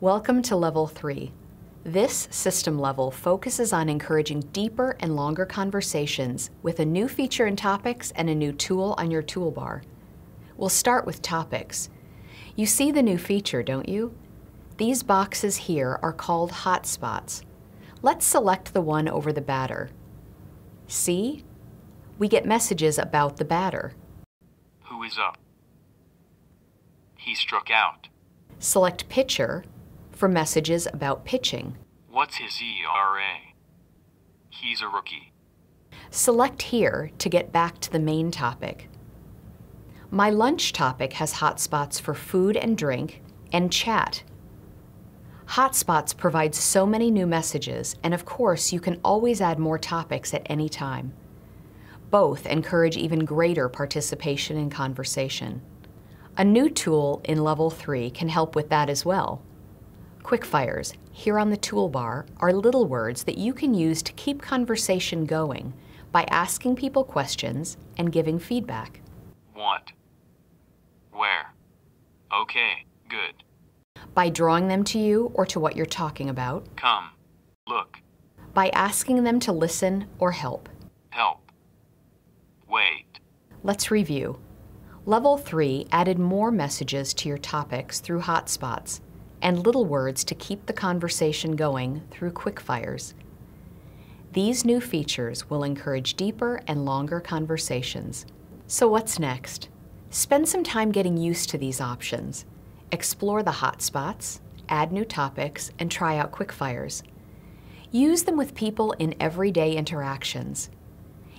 Welcome to Level 3. This system level focuses on encouraging deeper and longer conversations with a new feature in Topics and a new tool on your toolbar. We'll start with Topics. You see the new feature, don't you? These boxes here are called hotspots. Let's select the one over the batter. See? We get messages about the batter. Who is up? He struck out. Select Pitcher for messages about pitching. What's his ERA? He's a rookie. Select here to get back to the main topic. My lunch topic has hotspots for food and drink and chat. Hotspots provides so many new messages, and of course, you can always add more topics at any time. Both encourage even greater participation in conversation. A new tool in Level 3 can help with that as well. Quickfires here on the toolbar are little words that you can use to keep conversation going by asking people questions and giving feedback. What? Where. Okay, good. By drawing them to you or to what you're talking about. Come. Look. By asking them to listen or help. Help. Wait. Let's review. Level 3 added more messages to your topics through hotspots and little words to keep the conversation going through quickfires. These new features will encourage deeper and longer conversations. So what's next? Spend some time getting used to these options. Explore the hotspots, add new topics, and try out quickfires. Use them with people in everyday interactions.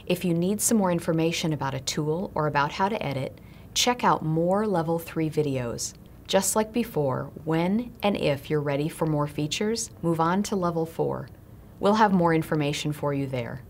If you need some more information about a tool or about how to edit, check out more Level 3 videos. Just like before, when and if you're ready for more features, move on to level four. We'll have more information for you there.